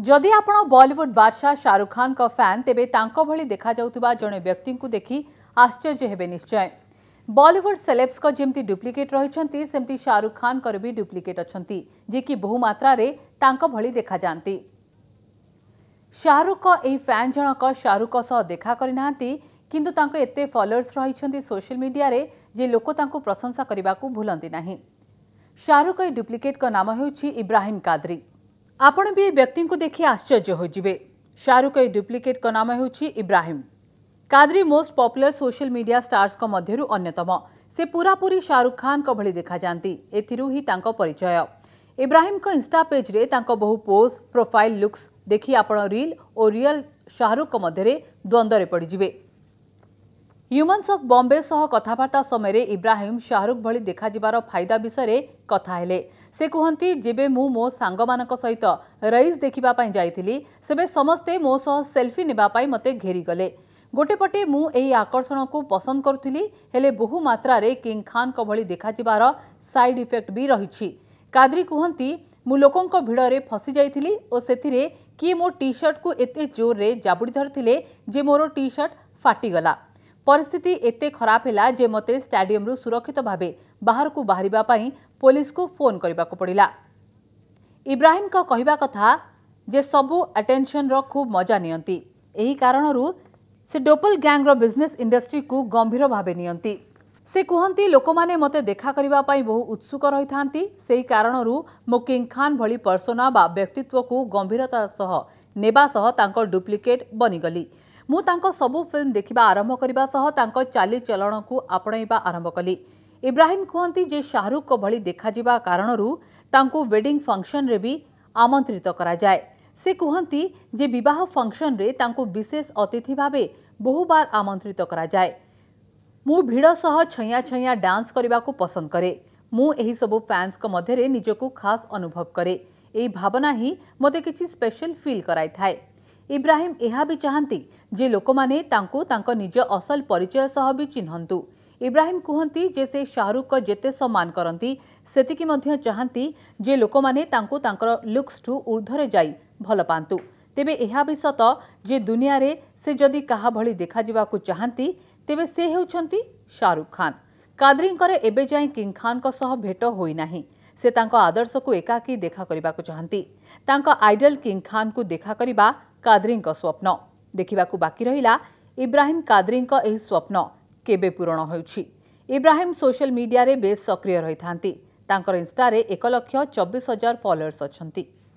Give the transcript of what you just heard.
जदि आप बलीउड बादशाह शाहरुख खान का फैन तेरे भाई देखा जड़े व्यक्ति को देखी आश्चर्य हे निश्चय बलीउड सेलेब्स जमी डुप्लिकेट रही सेमती शाहरुख खान भी डुप्लिकेट अच्छा जिकि बहुमारे देखा जाती शाहरुख यही फैन जनक शाहरुख सह देखा करना किंतु एत फलोअर्स रही सोशल मीडिया रे जे लोक प्रशंसा करने को भूलती ना शाहरुख डुप्लिकेट का नाम होब्राहीम कादरी आपण भी व्यक्ति को देखि आश्चर्य होजे शाहरुख ए डुप्लिकेट का नाम Ibrahim Qadri most popular social media stars को मध्य अन्यतम से पूरापूरी शाहरुख खान को भली देखा जाती एचय इब्राहिम को इंस्टा पेज रे बहु पोस्ट प्रोफाइल लुक्स देखी आप रिल और रियल शाहरुख मध्य द्वंद्व पड़जे ह्यूमस अफ बम्बे कथबार्ता समय इब्राहिम शाहरुख भली देखा फायदा विषय कथा ସେ କୁହନ୍ତି ଯେବେ ମୁଁ ମୋ ସାଙ୍ଗମାନଙ୍କ ସହିତ ରଇସ୍ ଦେଖିବା ପାଇଁ ଯାଇଥିଲି ସେବେ ସମସ୍ତେ ମୋ ସହ ସେଲ୍ଫି ନେବା ପାଇଁ ମୋତେ ଘେରିଗଲେ ଗୋଟେ ପଟେ ମୁଁ ଏହି ଆକର୍ଷଣକୁ ପସନ୍ଦ କରୁଥିଲି ହେଲେ ବହୁ ମାତ୍ରାରେ କିଙ୍ଗ୍ ଖାନ୍ଙ୍କ ଭଳି ଦେଖାଯିବାର ସାଇଡ୍ ଇଫେକ୍ଟ ବି ରହିଛି କାଦ୍ରି କୁହନ୍ତି ମୁଁ ଲୋକଙ୍କ ଭିଡ଼ରେ ଫସି ଯାଇଥିଲି ଓ ସେଥିରେ କିଏ ମୋ ଟି ସର୍ଟକୁ ଏତେ ଜୋରରେ ଜାବୁଡ଼ି ଧରିଥିଲେ ଯେ ମୋର ଟି ସର୍ଟ ଫାଟିଗଲା ପରିସ୍ଥିତି ଏତେ ଖରାପ ହେଲା ଯେ ମୋତେ ଷ୍ଟାଡିୟମରୁ ସୁରକ୍ଷିତ ଭାବେ ବାହାରକୁ ବାହାରିବା ପାଇଁ पुलिस को फोन करने को पड़ा इब्राहीम का कहवा कथा जे सबू आटेनसन रूब मजा नि कारण से डोपल ग्यांग्र बिजनेस इंडस्ट्री को गंभीर भाव नि से कहती लोक मैंने मत देखा करने बहु उत्सुक रही था कारण मु किंग खान भली पर्सोना व्यक्तित्व को गंभीरता डुप्लिकेट बनीगली मुझे सबू फिल्म देखा आरंभ करने चलन को आपणवा आरंभ कली इब्राहीम कहते जे शाहरुख भाई देखा कारण वेडिंग फंक्शन रे भी आमंत्रित कराए से कहती जे बह फन विशेष अतिथि भाव बहुबार आमंत्रित कराए मुड़ छैया छैया डांस करने को पसंद कै मुसब फैन्स निजक खास अनुभव करे कै भावना ही मत कि स्पेशल फिल कर इब्राहिम यह भी चाहती जे लोक मैंने निज असल परिचय सह भी चिन्हतु इब्राहिम कहती जे से शाहरुख को जिते सम्मान करती चाहती जे लोक मैंने लुक्स ठू ऊर्धर जा भल पात तेरे यह भी सत जे दुनिया रे से जदि क्या भाई देखा चाहती तेरे से होरुख खान कादरीर एवं जाए किंग खान भेट होना से आदर्श को एकाकी देखा चाहती आइडल किंग खान को देखा कादरी स्वप्न देखा बाकी रहा इब्राहिम कादरी स्वप्न କେବେ ପୂରଣ ହେଉଛି ଇବ୍ରାହିମ୍ ସୋସିଆଲ ମିଡିଆରେ ବେଶ୍ ସକ୍ରିୟ ରହିଥାନ୍ତି ତାଙ୍କର ଇନ୍ଷ୍ଟାରେ ଏକ ଲକ୍ଷ ଚବିଶ ହଜାର ଫଲୋଅର୍ସ ଅଛନ୍ତି